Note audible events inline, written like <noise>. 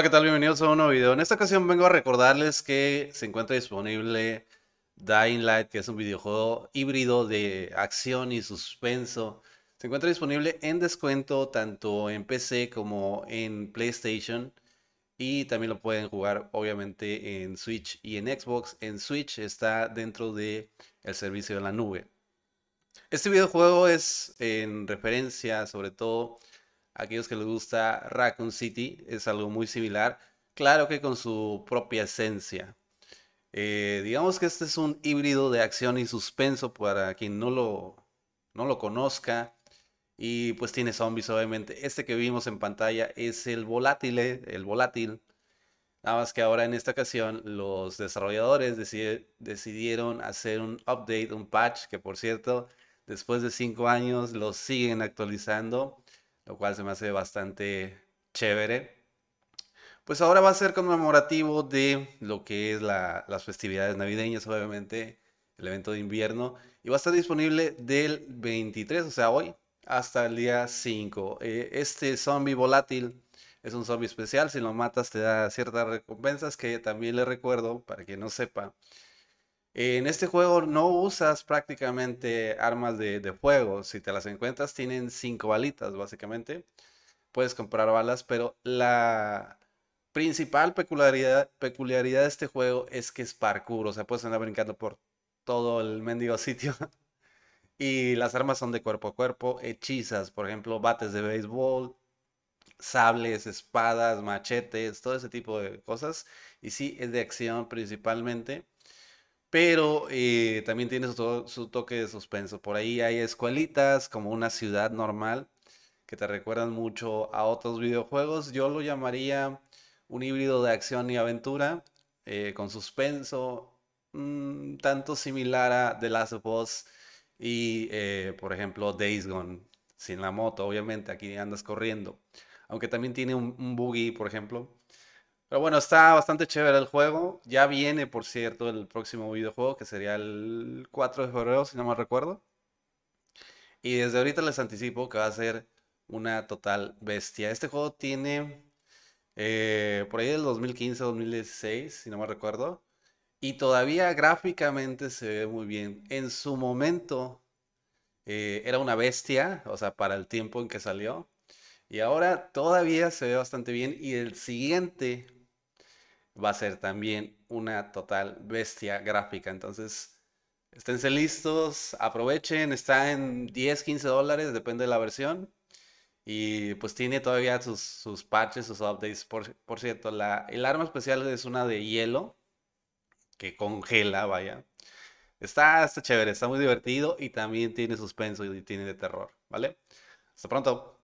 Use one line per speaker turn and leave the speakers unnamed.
Hola, ¿qué tal? Bienvenidos a un nuevo video. En esta ocasión vengo a recordarles que se encuentra disponible Dying Light, que es un videojuego híbrido de acción y suspenso. Se encuentra disponible en descuento tanto en PC como en PlayStation. Y también lo pueden jugar obviamente en Switch y en Xbox. En Switch está dentro del el servicio de la nube. Este videojuego es en referencia sobre todo aquellos que les gusta Raccoon City, es algo muy similar, claro que con su propia esencia. Eh, digamos que este es un híbrido de acción y suspenso para quien no lo, no lo conozca. Y pues tiene zombies, obviamente. Este que vimos en pantalla es el volátil, el volátil. Nada más que ahora en esta ocasión los desarrolladores decidieron hacer un update, un patch, que por cierto, después de 5 años lo siguen actualizando lo cual se me hace bastante chévere. Pues ahora va a ser conmemorativo de lo que es las festividades navideñas, obviamente, el evento de invierno, y va a estar disponible del 23, o sea, hoy, hasta el día 5. Eh, este zombie volátil es un zombie especial, si lo matas te da ciertas recompensas que también le recuerdo, para que no sepa, en este juego no usas prácticamente armas de, juego, fuego. Si te las encuentras, tienen cinco balitas, básicamente. Puedes comprar balas, pero la principal peculiaridad, peculiaridad de este juego es que es parkour. O sea, puedes andar brincando por todo el mendigo <laughs> sitio. y las armas son de cuerpo a cuerpo, hechizas, por ejemplo, bates de béisbol, sables, espadas, machetes, todo ese tipo de cosas. Y sí, es de acción principalmente pero eh, también tiene su, toque de suspenso. Por ahí hay escuelitas, como una ciudad normal, que te recuerdan mucho a otros videojuegos. Yo lo llamaría un híbrido de acción y aventura, eh, con suspenso, mm, tanto similar a The Last of Us y, eh, por ejemplo, Days Gone, sin la moto, obviamente, aquí andas corriendo. Aunque también tiene un, un buggy, por ejemplo, pero bueno, está bastante chévere el juego. Ya viene, por cierto, el próximo videojuego, que sería el 4 de febrero, si no me recuerdo. Y desde ahorita les anticipo que va a ser una total bestia. Este juego tiene eh, por ahí del 2015, 2016, si no me recuerdo. Y todavía gráficamente se ve muy bien. En su momento eh, era una bestia, o sea, para el tiempo en que salió. Y ahora todavía se ve bastante bien. Y el siguiente va a ser también una total bestia gráfica. Entonces, esténse listos, aprovechen, está en 10, 15 dólares, depende de la versión. Y pues tiene todavía sus, sus patches, sus updates. Por, cierto, la, el arma especial es una de hielo que congela, vaya. está chévere, está muy divertido y también tiene suspenso y tiene de terror, ¿vale? Hasta pronto.